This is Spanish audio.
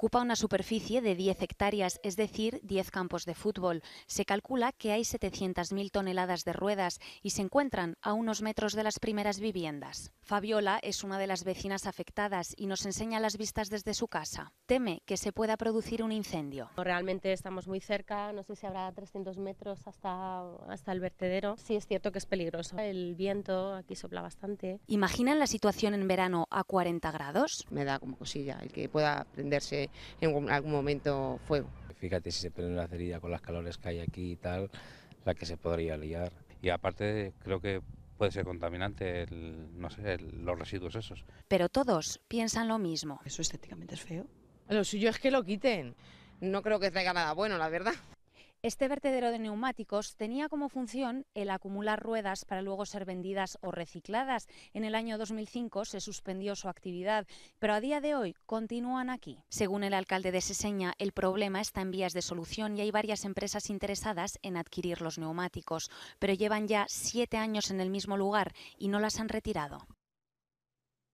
Ocupa una superficie de 10 hectáreas, es decir, 10 campos de fútbol. Se calcula que hay 700.000 toneladas de ruedas y se encuentran a unos metros de las primeras viviendas. Fabiola es una de las vecinas afectadas y nos enseña las vistas desde su casa. Teme que se pueda producir un incendio. Realmente estamos muy cerca, no sé si habrá 300 metros hasta, hasta el vertedero. Sí es cierto que es peligroso. El viento aquí sopla bastante. ¿Imaginan la situación en verano a 40 grados? Me da como cosilla el que pueda prenderse en algún momento fuego. Fíjate si se prende una cerilla con los calores que hay aquí y tal, la que se podría liar. Y aparte creo que puede ser contaminante, no sé, los residuos esos. Pero todos piensan lo mismo. Eso estéticamente es feo. Lo suyo es que lo quiten. No creo que traiga nada bueno, la verdad. Este vertedero de neumáticos tenía como función el acumular ruedas para luego ser vendidas o recicladas. En el año 2005 se suspendió su actividad, pero a día de hoy continúan aquí. Según el alcalde de Seseña, el problema está en vías de solución y hay varias empresas interesadas en adquirir los neumáticos, pero llevan ya siete años en el mismo lugar y no las han retirado.